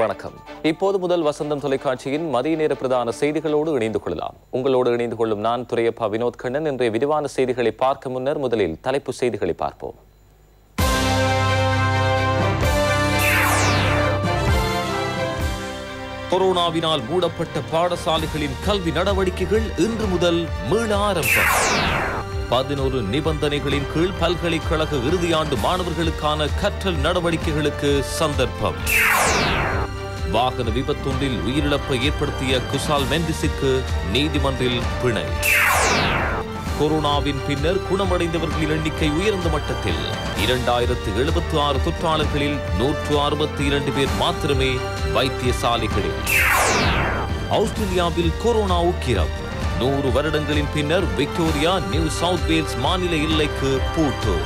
வணக்கம் இப்போது முதல் வசந்தம் தொலைக்காட்சியின் மதிய நேர பிரதான செய்திகளோடு இணைந்து கொள்ளலாம் உங்களோடு இணைந்து கொள்ளும் நான் துரையப்பா வினோத் கண்ணன் இன்றைய விரிவான செய்திகளை பார்க்க முன்னர் முதலில் தலைப்பு செய்திகளை பார்ப்போம் கொரோனாவினால் மூடப்பட்ட பாடசாலைகளின் கல்வி நடவடிக்கைகள் இன்று முதல் மீள ஆரம்பம் பதினோரு நிபந்தனைகளின் கீழ் பல்கலைக்கழக இறுதியாண்டு மாணவர்களுக்கான கற்றல் நடவடிக்கைகளுக்கு சந்தர்ப்பம் வாகன விபத்தொன்றில் உயிரிழப்பை ஏற்படுத்திய குசால் மெண்டிஸுக்கு நீதிமன்றில் பிணை கொரோனாவின் பின்னர் குணமடைந்தவர்களின் எண்ணிக்கை உயர்ந்த மட்டத்தில் இரண்டாயிரத்து எழுபத்தி ஆறு தொற்றாளர்களில் நூற்று அறுபத்தி இரண்டு பேர் மாத்திரமே வைத்தியசாலைகளில் ஆஸ்திரேலியாவில் கொரோனா உக்கிரம் நூறு வருடங்களின் பின்னர் விக்டோரியா நியூ சவுத் வேல்ஸ் மாநில எல்லைக்கு பூட்டு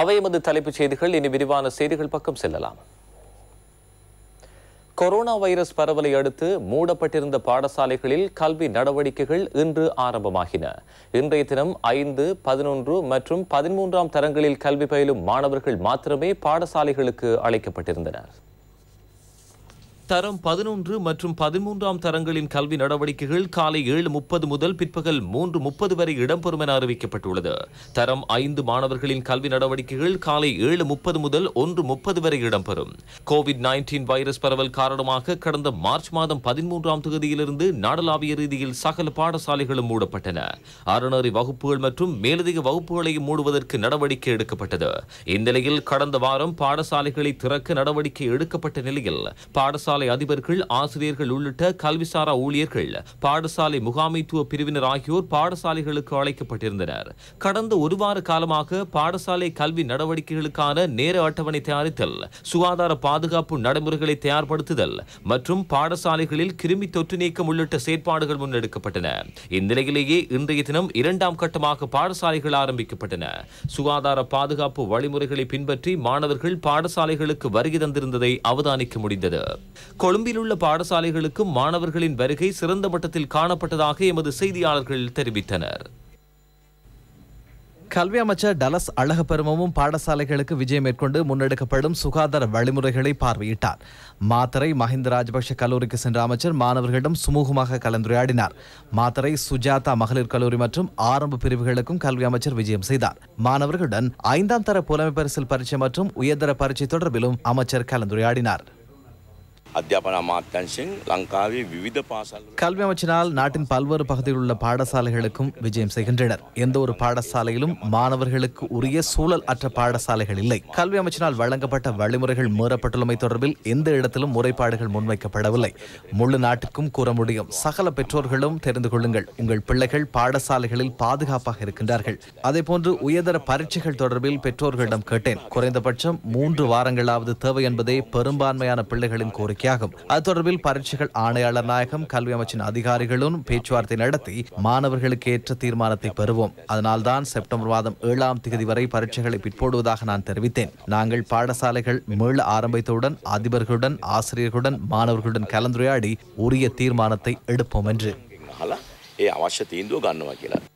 அவை எமது தலைப்புச் செய்திகள் இனி விரிவான செய்திகள் பக்கம் செல்லலாம் கொரோனா வைரஸ் பரவலை அடுத்து மூடப்பட்டிருந்த பாடசாலைகளில் கல்வி நடவடிக்கைகள் இன்று ஆரம்பமாகின இன்றைய தினம் ஐந்து பதினொன்று மற்றும் பதிமூன்றாம் தரங்களில் கல்வி பயிலும் மாணவர்கள் மாத்திரமே பாடசாலைகளுக்கு அழைக்கப்பட்டிருந்தனர் தரம் பதினொன்று மற்றும் பதிமூன்றாம் தரங்களின் கல்வி நடவடிக்கைகள் காலை ஏழு முப்பது முதல் பிற்பகல் மூன்று முப்பது வரை இடம்பெறும் என அறிவிக்கப்பட்டுள்ளது தரம் ஐந்து மாணவர்களின் கல்வி நடவடிக்கைகள் காலை ஏழு முப்பது முதல் ஒன்று முப்பது வரை இடம்பெறும் கோவிட் நைன்டீன் வைரஸ் பரவல் காரணமாக கடந்த மார்ச் மாதம் பதிமூன்றாம் தொகுதியிலிருந்து நாடளாவிய ரீதியில் சகல பாடசாலைகளும் மூடப்பட்டன அறநெறி வகுப்புகள் மற்றும் மேலதிக வகுப்புகளையும் மூடுவதற்கு நடவடிக்கை எடுக்கப்பட்டது இந்நிலையில் கடந்த வாரம் பாடசாலைகளை திறக்க நடவடிக்கை எடுக்கப்பட்ட நிலையில் பாடசாலை பாடசாலை அதிபர்கள் ஆசிரியர்கள் உள்ளிட்ட கல்விசாரா ஊழியர்கள் பாடசாலை முகாமைத்துவ பிரிவினர் ஆகியோர் பாடசாலைகளுக்கு அழைக்கப்பட்டிருந்தனர் கடந்த ஒரு வார காலமாக பாடசாலை கல்வி நடவடிக்கைகளுக்கான நேர அட்டவணை தயாரித்தல் சுகாதார பாதுகாப்பு நடைமுறைகளை தயார்படுத்துதல் மற்றும் பாடசாலைகளில் கிருமி தொற்று நீக்கம் உள்ளிட்ட செயற்பாடுகள் முன்னெடுக்கப்பட்டன இந்நிலையிலேயே இன்றைய தினம் இரண்டாம் கட்டமாக பாடசாலைகள் ஆரம்பிக்கப்பட்டன சுகாதார பாதுகாப்பு வழிமுறைகளை பின்பற்றி மாணவர்கள் பாடசாலைகளுக்கு வருகை தந்திருந்ததை அவதானிக்க முடிந்தது கொழும்பிலுள்ள பாடசாலைகளுக்கும் மாணவர்களின் வருகை சிறந்த மட்டத்தில் காணப்பட்டதாக எமது செய்தியாளர்கள் தெரிவித்தனர் கல்வி அமைச்சர் டலஸ் அழகப்பெருமவும் பாடசாலைகளுக்கு விஜயம் மேற்கொண்டு முன்னெடுக்கப்படும் சுகாதார வழிமுறைகளை பார்வையிட்டார் மாத்தரை மஹிந்த ராஜபக்ஷ கல்லூரிக்கு சென்ற அமைச்சர் மாணவர்களிடம் சுமூகமாக கலந்துரையாடினார் மாத்தரை சுஜாதா மகளிர் கல்லூரி மற்றும் ஆரம்ப பிரிவுகளுக்கும் கல்வி அமைச்சர் விஜயம் செய்தார் மாணவர்களுடன் ஐந்தாம் தர புலமை பரிசில் பரீட்சை மற்றும் உயர்தர பரீட்சை தொடர்பிலும் அமைச்சர் கலந்துரையாடினார் அத்தியாபன அமாத்தியான்சிங் லங்காவே விவித பாசால் கல்வி அமைச்சினால் நாட்டின் பல்வேறு பகுதியில் உள்ள பாடசாலைகளுக்கும் விஜயம் செய்கின்றனர் எந்த ஒரு பாடசாலையிலும் மாணவர்களுக்கு உரிய சூழல் அற்ற பாடசாலைகள் இல்லை கல்வி அமைச்சினால் வழங்கப்பட்ட வழிமுறைகள் மீறப்பட்டுள்ளமை தொடர்பில் எந்த இடத்திலும் முறைப்பாடுகள் முன்வைக்கப்படவில்லை முழு நாட்டுக்கும் கூற முடியும் சகல பெற்றோர்களும் தெரிந்து கொள்ளுங்கள் உங்கள் பிள்ளைகள் பாடசாலைகளில் பாதுகாப்பாக இருக்கின்றார்கள் அதே போன்று உயர்தர பரீட்சைகள் தொடர்பில் பெற்றோர்களிடம் கேட்டேன் குறைந்தபட்சம் மூன்று வாரங்களாவது தேவை என்பதே பெரும்பான்மையான பிள்ளைகளின் கோரிக்கை நடவடிக்கையாகும் அது தொடர்பில் பரீட்சைகள் ஆணையாளர் நாயகம் கல்வி அமைச்சின் அதிகாரிகளும் பேச்சுவார்த்தை நடத்தி மாணவர்களுக்கு ஏற்ற தீர்மானத்தை பெறுவோம் அதனால்தான் செப்டம்பர் மாதம் ஏழாம் தேதி வரை பரீட்சைகளை பிற்போடுவதாக நான் தெரிவித்தேன் நாங்கள் பாடசாலைகள் மீள ஆரம்பித்தவுடன் அதிபர்களுடன் ஆசிரியர்களுடன் மாணவர்களுடன் கலந்துரையாடி உரிய தீர்மானத்தை எடுப்போம் என்று ஏ அவசிய தீந்து காரணமாக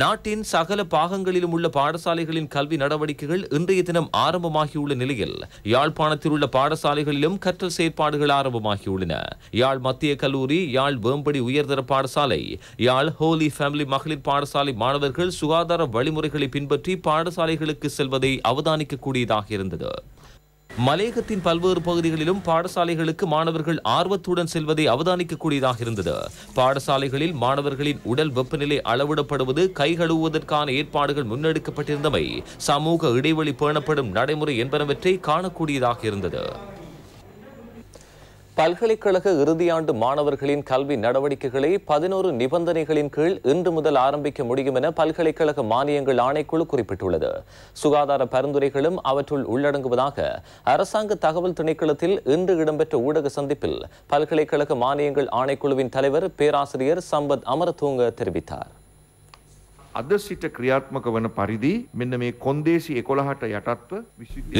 நாட்டின் சகல பாகங்களிலும் உள்ள பாடசாலைகளின் கல்வி நடவடிக்கைகள் இன்றைய தினம் ஆரம்பமாகியுள்ள நிலையில் யாழ்ப்பாணத்தில் உள்ள பாடசாலைகளிலும் கற்றல் செயற்பாடுகள் ஆரம்பமாகியுள்ளன யாழ் மத்திய கல்லூரி யாழ் வேம்படி உயர்தர பாடசாலை யாழ் ஹோலி ஃபேமிலி மகளிர் பாடசாலை மாணவர்கள் சுகாதார வழிமுறைகளை பின்பற்றி பாடசாலைகளுக்கு செல்வதை அவதானிக்கக்கூடியதாக இருந்தது மலையகத்தின் பல்வேறு பகுதிகளிலும் பாடசாலைகளுக்கு மாணவர்கள் ஆர்வத்துடன் செல்வதை அவதானிக்கக்கூடியதாக இருந்தது பாடசாலைகளில் மாணவர்களின் உடல் வெப்பநிலை அளவிடப்படுவது கைகழுவுவதற்கான ஏற்பாடுகள் முன்னெடுக்கப்பட்டிருந்தமை சமூக இடைவெளி பேணப்படும் நடைமுறை என்பனவற்றை காணக்கூடியதாக இருந்தது பல்கலைக்கழக இறுதியாண்டு மாணவர்களின் கல்வி நடவடிக்கைகளை பதினோரு நிபந்தனைகளின் கீழ் இன்று முதல் ஆரம்பிக்க முடியும் என பல்கலைக்கழக மானியங்கள் ஆணைக்குழு குறிப்பிட்டுள்ளது சுகாதார பரிந்துரைகளும் அவற்றுள் உள்ளடங்குவதாக அரசாங்க தகவல் திணைக்களத்தில் இன்று இடம்பெற்ற ஊடக சந்திப்பில் பல்கலைக்கழக மானியங்கள் ஆணைக்குழுவின் தலைவர் பேராசிரியர் சம்பத் அமரதூங்க தெரிவித்தார் අද සිට ක්‍රියාත්මක වන පරිදි මෙන්න මේ කොන්දේසි එකොළහට යටත්ව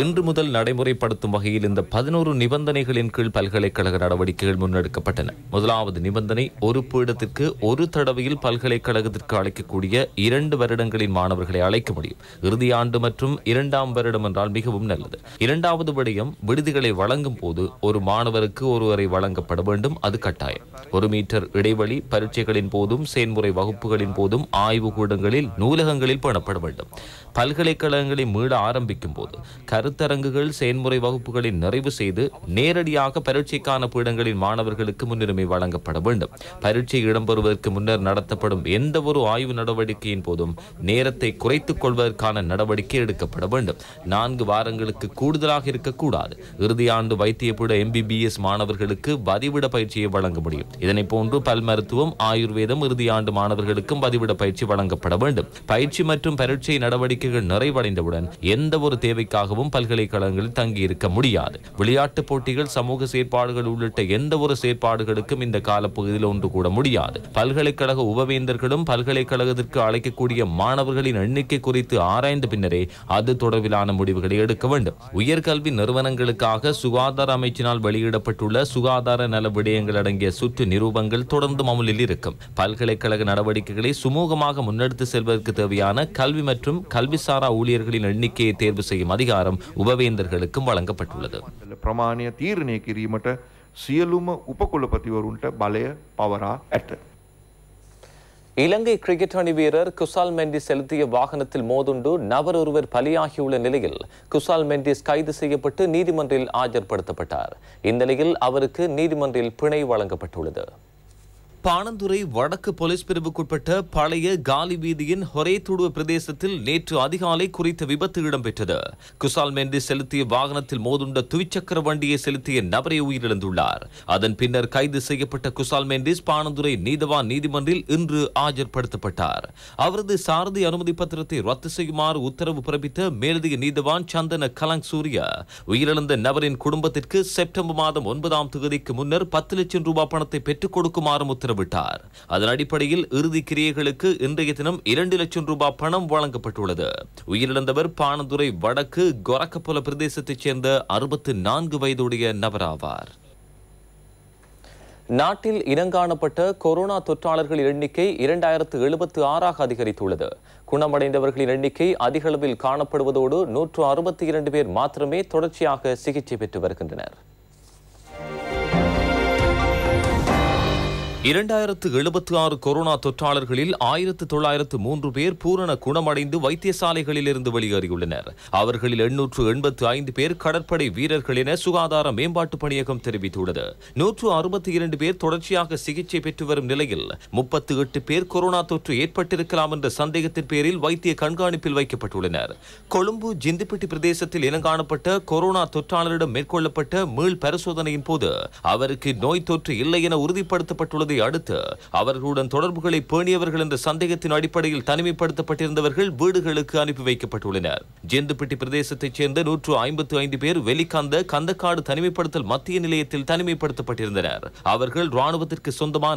இன்று முதல் நடைமுறைப்படுத்தும் வகையில் இந்த பதினோரு நிபந்தனைகளின் கீழ் பல்கலைக்கழக நடவடிக்கைகள் முன்னெடுக்கப்பட்டன முதலாவது நிபந்தனை ஒரு பீடத்திற்கு ஒரு தடவையில் பல்கலைக்கழகத்திற்கு அழைக்கக்கூடிய இரண்டு வருடங்களின் மாணவர்களை அழைக்க முடியும் இறுதி ஆண்டு மற்றும் இரண்டாம் வருடம் என்றால் மிகவும் நல்லது இரண்டாவது விடயம் விடுதிகளை வழங்கும் போது ஒரு மாணவருக்கு ஒருவரை வழங்கப்பட வேண்டும் அது கட்டாயம் ஒரு மீட்டர் இடைவெளி பரீட்சைகளின் போதும் செயன்முறை வகுப்புகளின் போதும் ஆய்வு கூடங்கள் நூலகங்களில் நூலகங்களில் பேணப்பட வேண்டும் பல்கலைக்கழகங்களை மீள ஆரம்பிக்கும் போது கருத்தரங்குகள் செயன்முறை வகுப்புகளை நிறைவு செய்து நேரடியாக பரீட்சைக்கான பீடங்களின் மாணவர்களுக்கு முன்னுரிமை வழங்கப்பட வேண்டும் பரீட்சை இடம்பெறுவதற்கு முன்னர் நடத்தப்படும் எந்த ஒரு ஆய்வு நடவடிக்கையின் போதும் நேரத்தை குறைத்துக் கொள்வதற்கான நடவடிக்கை எடுக்கப்பட வேண்டும் நான்கு வாரங்களுக்கு கூடுதலாக இருக்கக்கூடாது இறுதியாண்டு வைத்தியப்பீட எம்பிபிஎஸ் மாணவர்களுக்கு வதிவிட பயிற்சியை வழங்க முடியும் இதனை போன்று பல் மருத்துவம் ஆயுர்வேதம் இறுதியாண்டு மாணவர்களுக்கும் பதிவிட பயிற்சி வழங்கப்பட வேண்டும் பயிற்சி மற்றும் பரீட்சை நடவடிக்கை பயிற்சிகள் நிறைவடைந்தவுடன் எந்த ஒரு தேவைக்காகவும் பல்கலைக்கழகங்களில் தங்கியிருக்க முடியாது விளையாட்டு போட்டிகள் சமூக செயற்பாடுகள் உள்ளிட்ட எந்த ஒரு செயற்பாடுகளுக்கும் இந்த காலப்பகுதியில் ஒன்று கூட முடியாது பல்கலைக்கழக உபவேந்தர்களும் பல்கலைக்கழகத்திற்கு அழைக்கக்கூடிய மாணவர்களின் எண்ணிக்கை குறித்து ஆராய்ந்த பின்னரே அது தொடர்பிலான முடிவுகளை எடுக்க வேண்டும் உயர்கல்வி நிறுவனங்களுக்காக சுகாதார அமைச்சினால் வெளியிடப்பட்டுள்ள சுகாதார நல விடயங்கள் அடங்கிய சுற்று நிரூபங்கள் தொடர்ந்து அமுலில் இருக்கும் பல்கலைக்கழக நடவடிக்கைகளை சுமூகமாக முன்னெடுத்து செல்வதற்கு தேவையான கல்வி மற்றும் கல்வி கல்விசாரா ஊழியர்களின் எண்ணிக்கையை தேர்வு செய்யும் அதிகாரம் உபவேந்தர்களுக்கும் வழங்கப்பட்டுள்ளது பிரமாணிய இலங்கை கிரிக்கெட் அணி வீரர் குசால் மெண்டிஸ் செலுத்திய வாகனத்தில் மோதுண்டு நபர் ஒருவர் பலியாகியுள்ள நிலையில் குசால் மெண்டிஸ் கைது செய்யப்பட்டு நீதிமன்றில் ஆஜர்படுத்தப்பட்டார் இந்நிலையில் அவருக்கு நீதிமன்றில் பிணை வழங்கப்பட்டுள்ளது பாணந்துறை வடக்கு போலீஸ் பிரிவுக்குட்பட்ட பழைய காலி வீதியின் ஹொரேத்துடுவ பிரதேசத்தில் நேற்று அதிகாலை குறித்த விபத்து இடம்பெற்றது குசால் மேந்தி செலுத்திய வாகனத்தில் மோதுண்ட துவிச்சக்கர வண்டியை செலுத்திய நபரை உயிரிழந்துள்ளார் அதன் பின்னர் கைது செய்யப்பட்ட குசால் மேந்திஸ் பாணந்துரை நீதவான் நீதிமன்றில் இன்று ஆஜர்படுத்தப்பட்டார் அவரது சாரதி அனுமதி பத்திரத்தை ரத்து செய்யுமாறு உத்தரவு பிறப்பித்த மேலதிக நீதவான் சந்தன கலங் சூரிய உயிரிழந்த நபரின் குடும்பத்திற்கு செப்டம்பர் மாதம் ஒன்பதாம் தேதிக்கு முன்னர் பத்து லட்சம் ரூபாய் பணத்தை பெற்றுக் கொடுக்குமாறு உத்தரவு உத்தரவிட்டார் அதன் அடிப்படையில் இறுதி கிரியைகளுக்கு இன்றைய தினம் இரண்டு லட்சம் ரூபாய் பணம் வழங்கப்பட்டுள்ளது உயிரிழந்தவர் பானதுரை வடக்கு கொரக்கப்புல பிரதேசத்தைச் சேர்ந்த அறுபத்து நான்கு வயதுடைய நபராவார் நாட்டில் இனங்காணப்பட்ட கொரோனா தொற்றாளர்களின் எண்ணிக்கை இரண்டாயிரத்து எழுபத்து ஆறாக அதிகரித்துள்ளது குணமடைந்தவர்களின் எண்ணிக்கை அதிகளவில் காணப்படுவதோடு நூற்று அறுபத்தி இரண்டு பேர் மாத்திரமே தொடர்ச்சியாக சிகிச்சை பெற்று வருகின்றனர் இரண்டாயிரத்து எழுபத்தி ஆறு கொரோனா தொற்றாளர்களில் ஆயிரத்து தொள்ளாயிரத்து மூன்று பேர் பூரண குணமடைந்து வைத்தியசாலைகளில் இருந்து வெளியேறியுள்ளனர் அவர்களில் எண்ணூற்று எண்பத்து ஐந்து பேர் கடற்படை வீரர்கள் என சுகாதார மேம்பாட்டு பணியகம் தெரிவித்துள்ளது நூற்று அறுபத்தி இரண்டு பேர் தொடர்ச்சியாக சிகிச்சை பெற்று வரும் நிலையில் முப்பத்து எட்டு பேர் கொரோனா தொற்று ஏற்பட்டிருக்கலாம் என்ற சந்தேகத்தின் பேரில் வைத்திய கண்காணிப்பில் வைக்கப்பட்டுள்ளனர் கொழும்பு ஜிந்துப்பட்டி பிரதேசத்தில் இனங்காணப்பட்ட கொரோனா தொற்றாளரிடம் மேற்கொள்ளப்பட்ட மீள் பரிசோதனையின் போது அவருக்கு நோய் தொற்று இல்லை என உறுதிப்படுத்தப்பட்டுள்ளது அடுத்து அவர்களுடன் தொடர்புகளை பேணியவர்கள் என்ற சந்தேகத்தின் அடிப்படையில் தனிமைப்படுத்தப்பட்டிருந்தவர்கள் வீடுகளுக்கு அனுப்பி வைக்கப்பட்டுள்ளனர் ஜெந்துப்பட்டி பிரதேசத்தைச் சேர்ந்த நூற்று ஐம்பத்து ஐந்து பேர் வெலிக்காந்த கந்தக்காடு தனிமைப்படுத்தல் மத்திய நிலையத்தில் தனிமைப்படுத்தப்பட்டிருந்தனர் அவர்கள் ராணுவத்திற்கு சொந்தமான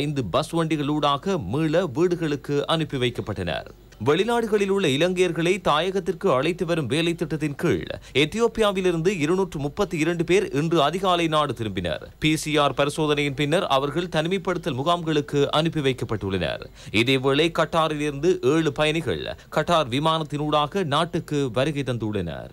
ஐந்து பஸ் வண்டிகளூடாக மீள வீடுகளுக்கு அனுப்பி வைக்கப்பட்டனர் வெளிநாடுகளில் உள்ள இலங்கையர்களை தாயகத்திற்கு அழைத்து வரும் வேலை திட்டத்தின் கீழ் எத்தியோப்பியாவிலிருந்து இருநூற்று முப்பத்தி இரண்டு பேர் இன்று அதிகாலை நாடு திரும்பினர் பிசிஆர் பரிசோதனையின் பின்னர் அவர்கள் தனிமைப்படுத்தல் முகாம்களுக்கு அனுப்பி வைக்கப்பட்டுள்ளனர் இதேவேளை கட்டாரிலிருந்து ஏழு பயணிகள் கட்டார் விமானத்தினூடாக நாட்டுக்கு வருகை தந்துள்ளனர்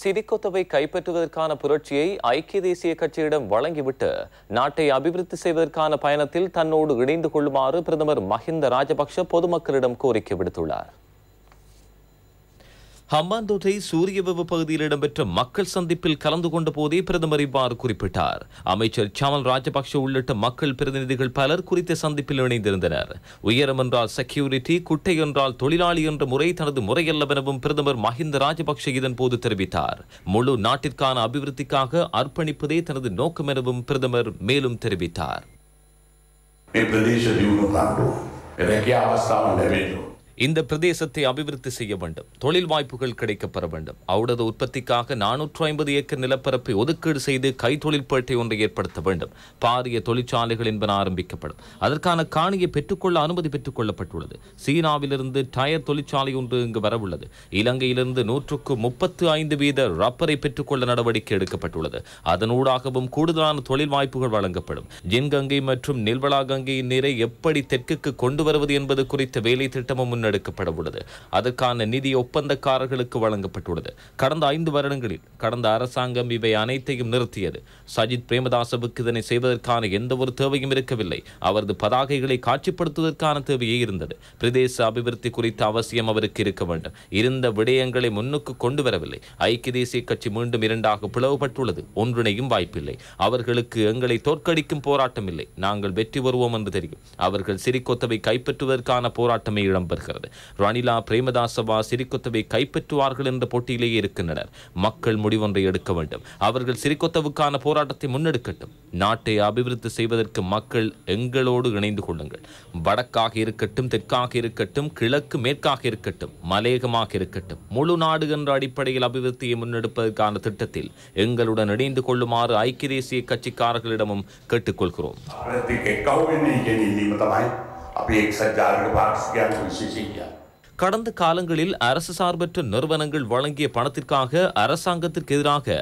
சிரிக்கொத்தவை கைப்பற்றுவதற்கான புரட்சியை ஐக்கிய தேசிய கட்சியிடம் வழங்கிவிட்டு நாட்டை அபிவிருத்தி செய்வதற்கான பயணத்தில் தன்னோடு இணைந்து கொள்ளுமாறு பிரதமர் மஹிந்த ராஜபக்ஷ பொதுமக்களிடம் கோரிக்கை விடுத்துள்ளார் ஹம்பாந்தோட்டை சூரியவெவ பகுதியில் இடம்பெற்ற மக்கள் சந்திப்பில் கலந்து கொண்ட போதே பிரதமர் இவ்வாறு குறிப்பிட்டார் அமைச்சர் சாமல் ராஜபக்ஷ உள்ளிட்ட மக்கள் பிரதிநிதிகள் பலர் குறித்த சந்திப்பில் இணைந்திருந்தனர் உயரம் என்றால் செக்யூரிட்டி குட்டை என்றால் தொழிலாளி என்ற முறை தனது முறையல்லவெனவும் பிரதமர் மஹிந்த ராஜபக்ஷ இதன் போது தெரிவித்தார் முழு நாட்டிற்கான அபிவிருத்திக்காக அர்ப்பணிப்பதே தனது நோக்கம் எனவும் பிரதமர் மேலும் தெரிவித்தார் இந்த பிரதேசத்தை அபிவிருத்தி செய்ய வேண்டும் தொழில் வாய்ப்புகள் கிடைக்கப்பெற வேண்டும் அவரது உற்பத்திக்காக நானூற்று ஐம்பது ஏக்கர் நிலப்பரப்பை ஒதுக்கீடு செய்து பேட்டை ஒன்றை ஏற்படுத்த வேண்டும் பாரிய தொழிற்சாலைகள் என்பன ஆரம்பிக்கப்படும் அதற்கான காணியை பெற்றுக்கொள்ள அனுமதி பெற்றுக் கொள்ளப்பட்டுள்ளது சீனாவிலிருந்து டயர் தொழிற்சாலை ஒன்று இங்கு வரவுள்ளது இலங்கையிலிருந்து நூற்றுக்கு முப்பத்து ஐந்து வீத ரப்பரை பெற்றுக்கொள்ள நடவடிக்கை எடுக்கப்பட்டுள்ளது அதனூடாகவும் கூடுதலான தொழில் வாய்ப்புகள் வழங்கப்படும் ஜின்கங்கை மற்றும் நெல்வளா கங்கையின் நீரை எப்படி தெற்குக்கு கொண்டு வருவது என்பது குறித்த வேலை திட்டமும் முன்னெடுத்து முன்னெடுக்கப்பட உள்ளது அதற்கான நிதி ஒப்பந்தக்காரர்களுக்கு வழங்கப்பட்டுள்ளது கடந்த ஐந்து வருடங்களில் கடந்த அரசாங்கம் இவை அனைத்தையும் நிறுத்தியது சஜித் பிரேமதாசவுக்கு இதனை செய்வதற்கான எந்த ஒரு தேவையும் இருக்கவில்லை அவரது பதாகைகளை காட்சிப்படுத்துவதற்கான தேவையே இருந்தது பிரதேச அபிவிருத்தி குறித்த அவசியம் அவருக்கு இருக்க வேண்டும் இருந்த விடயங்களை முன்னுக்கு கொண்டு வரவில்லை ஐக்கிய தேசிய கட்சி மீண்டும் இரண்டாக பிளவுபட்டுள்ளது ஒன்றிணையும் வாய்ப்பில்லை அவர்களுக்கு எங்களை தோற்கடிக்கும் போராட்டம் இல்லை நாங்கள் வெற்றி வருவோம் என்று தெரியும் அவர்கள் சிறிகொத்தவை கைப்பற்றுவதற்கான போராட்டமே இடம்பெறுகிறது இருக்கின்றது ரணிலா பிரேமதாசவா சிறிகொத்தவை கைப்பற்றுவார்கள் என்ற போட்டியிலேயே இருக்கின்றனர் மக்கள் முடிவொன்றை எடுக்க வேண்டும் அவர்கள் சிறிகொத்தவுக்கான போராட்டத்தை முன்னெடுக்கட்டும் நாட்டை அபிவிருத்தி செய்வதற்கு மக்கள் எங்களோடு இணைந்து கொள்ளுங்கள் வடக்காக இருக்கட்டும் தெற்காக இருக்கட்டும் கிழக்கு மேற்காக இருக்கட்டும் மலையகமாக இருக்கட்டும் முழு நாடு என்ற அடிப்படையில் அபிவிருத்தியை முன்னெடுப்பதற்கான திட்டத்தில் எங்களுடன் இணைந்து கொள்ளுமாறு ஐக்கிய தேசிய கட்சிக்காரர்களிடமும் கேட்டுக்கொள்கிறோம் கடந்த காலங்களில் அரசு சார்பற்ற நிறுவனங்கள் வழங்கிய பணத்திற்காக அரசாங்கத்திற்கு எதிராக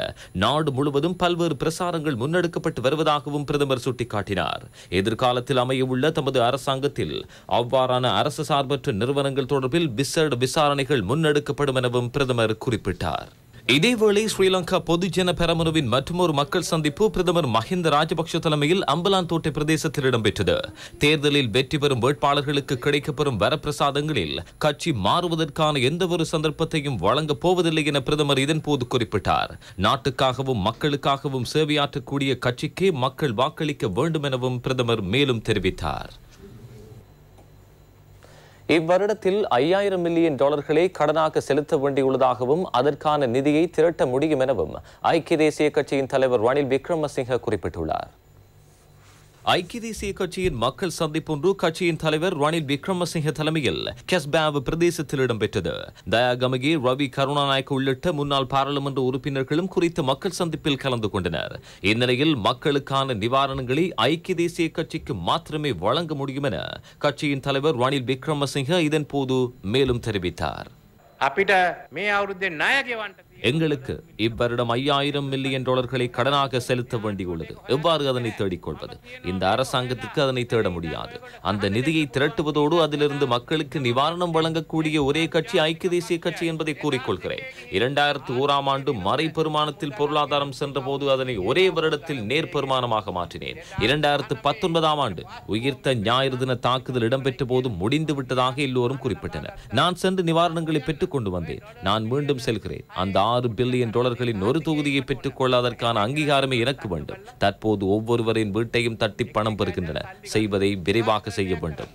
நாடு முழுவதும் பல்வேறு பிரசாரங்கள் முன்னெடுக்கப்பட்டு வருவதாகவும் பிரதமர் சுட்டிக்காட்டினார் எதிர்காலத்தில் அமையவுள்ள தமது அரசாங்கத்தில் அவ்வாறான அரசு சார்பற்ற நிறுவனங்கள் தொடர்பில் விசேட விசாரணைகள் முன்னெடுக்கப்படும் எனவும் பிரதமர் குறிப்பிட்டார் இதேவேளை ஸ்ரீலங்கா பொதுஜன பெரமுனவின் மற்றொரு மக்கள் சந்திப்பு பிரதமர் மஹிந்த ராஜபக்ஷ தலைமையில் அம்பலான் தோட்டை பிரதேசத்தில் இடம்பெற்றது தேர்தலில் வெற்றி பெறும் வேட்பாளர்களுக்கு கிடைக்கப்பெறும் வரப்பிரசாதங்களில் கட்சி மாறுவதற்கான எந்தவொரு சந்தர்ப்பத்தையும் வழங்கப் போவதில்லை என பிரதமர் இதன்போது குறிப்பிட்டார் நாட்டுக்காகவும் மக்களுக்காகவும் சேவையாற்றக்கூடிய கட்சிக்கே மக்கள் வாக்களிக்க வேண்டும் எனவும் பிரதமர் மேலும் தெரிவித்தார் இவ்வருடத்தில் ஐயாயிரம் மில்லியன் டாலர்களை கடனாக செலுத்த வேண்டியுள்ளதாகவும் அதற்கான நிதியை திரட்ட முடியும் எனவும் ஐக்கிய தேசிய கட்சியின் தலைவர் ரணில் விக்ரமசிங்க குறிப்பிட்டுள்ளார் ஐக்கிய தேசிய கட்சியின் மக்கள் சந்திப்பு ஒன்று கட்சியின் தலைவர் ரணில் விக்ரமசிங்க தலைமையில் கெஸ்பாவ் பிரதேசத்தில் இடம்பெற்றது தயாகமகி ரவி கருணாநாயக் உள்ளிட்ட முன்னாள் பாராளுமன்ற உறுப்பினர்களும் குறித்த மக்கள் சந்திப்பில் கலந்து கொண்டனர் இந்நிலையில் மக்களுக்கான நிவாரணங்களை ஐக்கிய தேசிய கட்சிக்கு மாத்திரமே வழங்க முடியும் என கட்சியின் தலைவர் ரணில் விக்ரமசிங்க இதன் போது மேலும் தெரிவித்தார் අපිට මේ අවුරුද්දේ ණය ගෙවන්න எங்களுக்கு இவ்வருடம் ஐயாயிரம் மில்லியன் டாலர்களை கடனாக செலுத்த வேண்டியுள்ளது எவ்வாறு அதனை தேடிக்கொள்வது இந்த அரசாங்கத்துக்கு அதனை தேட முடியாது அந்த நிதியை திரட்டுவதோடு அதிலிருந்து மக்களுக்கு நிவாரணம் வழங்கக்கூடிய ஒரே கட்சி ஐக்கிய தேசிய கட்சி என்பதை கூறிக்கொள்கிறேன் இரண்டாயிரத்து ஓராம் ஆண்டு மறை பெருமானத்தில் பொருளாதாரம் சென்றபோது அதனை ஒரே வருடத்தில் நேர் பெருமானமாக மாற்றினேன் இரண்டாயிரத்து பத்தொன்பதாம் ஆண்டு உயிர்த்த ஞாயிறு தின தாக்குதல் இடம்பெற்ற போது முடிந்து விட்டதாக எல்லோரும் குறிப்பிட்டனர் நான் சென்று நிவாரணங்களை பெற்றுக் கொண்டு வந்தேன் நான் மீண்டும் செல்கிறேன் அந்த ஆறு பில்லியன் டாலர்களின் ஒரு தொகுதியை பெற்றுக் கொள்ளாதற்கான அங்கீகாரமே எனக்கு வேண்டும் தற்போது ஒவ்வொருவரின் வீட்டையும் தட்டி பணம் பெறுகின்றனர் செய்வதை விரைவாக செய்ய வேண்டும்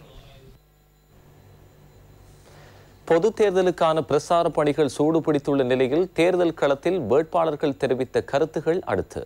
பொது தேர்தலுக்கான பிரசார பணிகள் சூடுபிடித்துள்ள நிலையில் தேர்தல் களத்தில் வேட்பாளர்கள் தெரிவித்த கருத்துகள் அடுத்து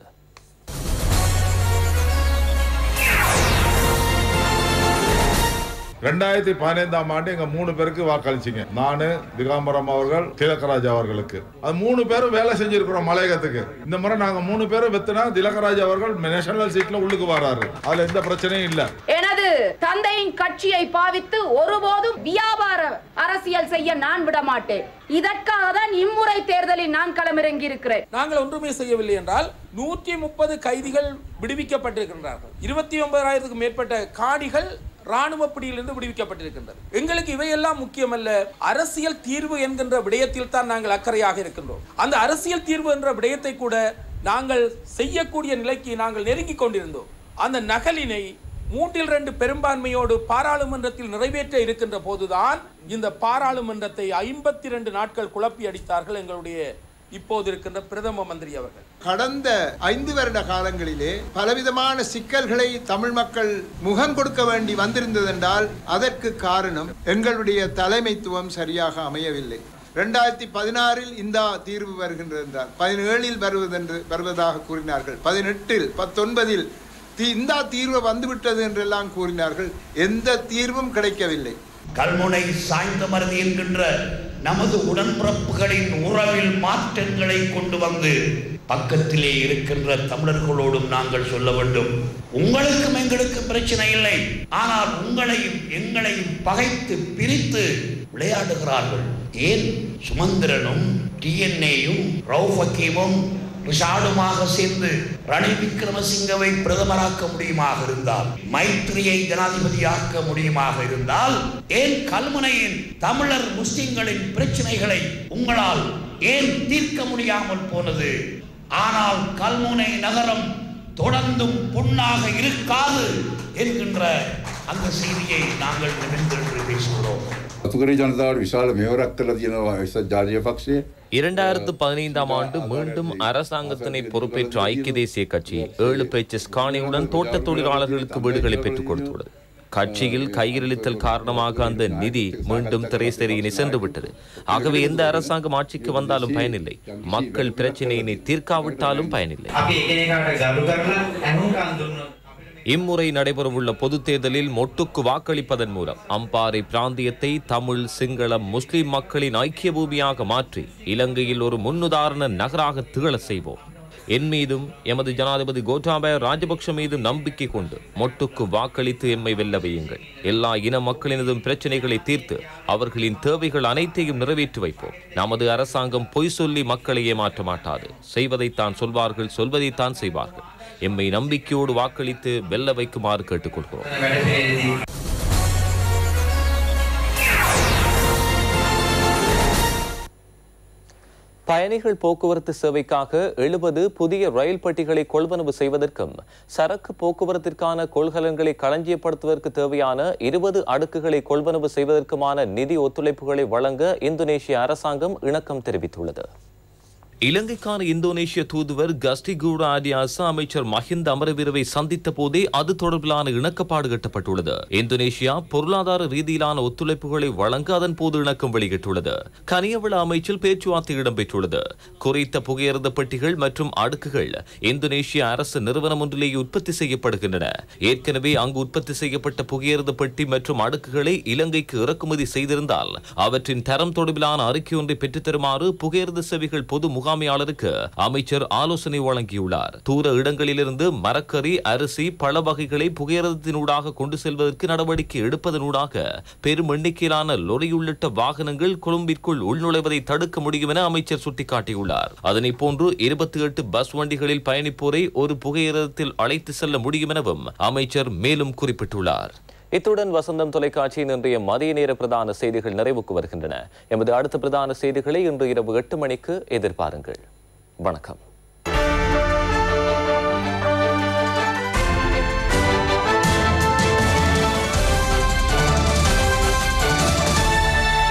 ரெண்டாயிரத்தி பதினைந்தாம் ஆண்டு எங்க மூணு பேருக்கு வாக்களிச்சிங்க நானு திகாம்பரம் அவர்கள் திலகராஜ் அவர்களுக்கு அது மூணு பேரும் வேலை செஞ்சிருக்கிறோம் மலையகத்துக்கு இந்த முறை நாங்க மூணு பேரும் வெத்தினா திலகராஜ் அவர்கள் நேஷனல் சீட்ல உள்ளுக்கு வராரு அதுல எந்த பிரச்சனையும் இல்ல எனது தந்தையின் கட்சியை பாவித்து ஒருபோதும் வியாபார அரசியல் செய்ய நான் விட மாட்டேன் இதற்காக தான் இம்முறை தேர்தலில் நான் களமிறங்கி இருக்கிறேன் நாங்கள் ஒன்றுமே செய்யவில்லை என்றால் நூற்றி முப்பது கைதிகள் விடுவிக்கப்பட்டிருக்கின்றார்கள் இருபத்தி ஒன்பதாயிரத்துக்கு மேற்பட்ட காணிகள் இராணுவ பிடியிலிருந்து விடுவிக்கப்பட்டிருக்கின்றது எங்களுக்கு இவையெல்லாம் முக்கியமல்ல அரசியல் தீர்வு என்கின்ற விடயத்தில் தான் நாங்கள் அக்கறையாக இருக்கின்றோம் அந்த அரசியல் தீர்வு என்ற விடயத்தை கூட நாங்கள் செய்யக்கூடிய நிலைக்கு நாங்கள் நெருங்கி கொண்டிருந்தோம் அந்த நகலினை மூன்றில் ரெண்டு பெரும்பான்மையோடு பாராளுமன்றத்தில் நிறைவேற்ற இருக்கின்ற போதுதான் இந்த பாராளுமன்றத்தை ஐம்பத்தி ரெண்டு நாட்கள் குழப்பி அடித்தார்கள் எங்களுடைய இப்போது இருக்கின்ற பிரதம மந்திரி அவர்கள் கடந்த ஐந்து வருட காலங்களிலே பலவிதமான சிக்கல்களை தமிழ் மக்கள் முகம் கொடுக்க வேண்டி வந்திருந்ததென்றால் அதற்கு காரணம் எங்களுடைய தலைமைத்துவம் சரியாக அமையவில்லை ரெண்டாயிரத்தி பதினாறில் இந்த தீர்வு வருகின்றது என்றார் பதினேழில் வருவதென்று வருவதாக கூறினார்கள் பதினெட்டில் பத்தொன்பதில் இந்த தீர்வு வந்துவிட்டது என்றெல்லாம் கூறினார்கள் எந்த தீர்வும் கிடைக்கவில்லை கல்முனை சாய்ந்த மருதி என்கின்ற நமது உடன்பிறப்புகளின் உறவில் மாற்றங்களை கொண்டு வந்து பக்கத்திலே இருக்கின்ற தமிழர்களோடும் நாங்கள் சொல்ல வேண்டும் உங்களுக்கும் எங்களுக்கும் பிரச்சனை இல்லை ஆனால் உங்களையும் எங்களையும் பகைத்து பிரித்து விளையாடுகிறார்கள் ஏன் சுமந்திரனும் டிஎன்ஏயும் ரவுஃபக்கீமும் விஷாலுமாக சேர்ந்து ரணில் விக்ரமசிங்கவை பிரதமராக்க முடியுமாக இருந்தால் மைத்திரியை ஜனாதிபதியாக்க முடியுமாக இருந்தால் ஏன் கல்முனையின் தமிழர் முஸ்லிம்களின் பிரச்சனைகளை உங்களால் ஏன் தீர்க்க முடியாமல் போனது ஆனால் கல்முனை நகரம் தொடர்ந்தும் பொண்ணாக இருக்காது என்கின்ற அந்த செய்தியை நாங்கள் நிமிர்ந்து பேசுகிறோம் கத்துக்கரை ஜனதாவோட விசால மேவராக் කරලා තියෙනවා ஜாதிய பக்ஷே இரண்டாயிரத்து பதினைந்தாம் ஆண்டு மீண்டும் அரசாங்கத்தினை பொறுப்பேற்ற ஐக்கிய தேசிய கட்சி ஏழு பேச்சு ஸ்கானியுடன் தோட்ட தொழிலாளர்களுக்கு வீடுகளை பெற்றுக் கொடுத்துள்ளது கட்சியில் கையிரளித்தல் காரணமாக அந்த நிதி மீண்டும் திரைசேரியினை சென்று விட்டது ஆகவே எந்த அரசாங்கம் ஆட்சிக்கு வந்தாலும் பயனில்லை மக்கள் பிரச்சனையினை தீர்க்காவிட்டாலும் பயனில்லை இம்முறை நடைபெறவுள்ள பொதுத் தேர்தலில் மொட்டுக்கு வாக்களிப்பதன் மூலம் அம்பாறை பிராந்தியத்தை தமிழ் சிங்களம் முஸ்லிம் மக்களின் ஐக்கிய பூமியாக மாற்றி இலங்கையில் ஒரு முன்னுதாரண நகராக திகழ செய்வோம் என் மீதும் எமது ஜனாதிபதி கோட்டாபய ராஜபக்ஷ மீதும் நம்பிக்கை கொண்டு மொட்டுக்கு வாக்களித்து எம்மை வெல்ல வையுங்கள் எல்லா இன மக்களினதும் பிரச்சனைகளை தீர்த்து அவர்களின் தேவைகள் அனைத்தையும் நிறைவேற்றி வைப்போம் நமது அரசாங்கம் பொய் சொல்லி மக்களை ஏமாற்ற மாட்டாது செய்வதைத்தான் சொல்வார்கள் சொல்வதைத்தான் செய்வார்கள் எம்மை நம்பிக்கையோடு வாக்களித்து வெல்ல வைக்குமாறு கேட்டுக்கொள்கிறோம் பயணிகள் போக்குவரத்து சேவைக்காக எழுபது புதிய ரயில் பெட்டிகளை கொள்வனவு செய்வதற்கும் சரக்கு போக்குவரத்திற்கான கொள்கலன்களை களஞ்சியப்படுத்துவதற்கு தேவையான இருபது அடுக்குகளை கொள்வனவு செய்வதற்குமான நிதி ஒத்துழைப்புகளை வழங்க இந்தோனேஷிய அரசாங்கம் இணக்கம் தெரிவித்துள்ளது இலங்கைக்கான இந்தோனேஷிய தூதுவர் கஸ்டிகூடா ஆடியாசா அமைச்சர் மஹிந்த அமரவீரவை சந்தித்த போதே அது தொடர்பிலான இணக்கப்பாடு கட்டப்பட்டுள்ளது இந்தோனேஷியா பொருளாதார ரீதியிலான ஒத்துழைப்புகளை வழங்க அதன் போது இணக்கம் வெளியிட்டுள்ளது கனியவள அமைச்சில் பேச்சுவார்த்தை இடம்பெற்றுள்ளது குறைத்த புகையிறந்த பெட்டிகள் மற்றும் அடுக்குகள் இந்தோனேஷிய அரசு நிறுவனம் ஒன்றிலேயே உற்பத்தி செய்யப்படுகின்றன ஏற்கனவே அங்கு உற்பத்தி செய்யப்பட்ட புகையிறந்த பெட்டி மற்றும் அடுக்குகளை இலங்கைக்கு இறக்குமதி செய்திருந்தால் அவற்றின் தரம் தொடர்பிலான அறிக்கை ஒன்றை பெற்றுத்தருமாறு புகையிறந்த செவிகள் பொது முக முகாமியாளருக்கு அமைச்சர் ஆலோசனை வழங்கியுள்ளார் தூர இடங்களிலிருந்து மரக்கறி அரிசி பல வகைகளை புகையிரதத்தினூடாக கொண்டு செல்வதற்கு நடவடிக்கை எடுப்பதனூடாக பெரும் எண்ணிக்கையிலான லொரி உள்ளிட்ட வாகனங்கள் கொழும்பிற்குள் உள்நுழைவதை தடுக்க முடியும் என அமைச்சர் சுட்டிக்காட்டியுள்ளார் அதனை போன்று இருபத்தி எட்டு பஸ் வண்டிகளில் பயணிப்போரை ஒரு புகையிரதத்தில் அழைத்து செல்ல முடியும் எனவும் அமைச்சர் மேலும் குறிப்பிட்டுள்ளார் இத்துடன் வசந்தம் தொலைக்காட்சியின் இன்றைய மதிய நேர பிரதான செய்திகள் நிறைவுக்கு வருகின்றன எமது அடுத்த பிரதான செய்திகளை இன்று இரவு எட்டு மணிக்கு எதிர்பாருங்கள் வணக்கம்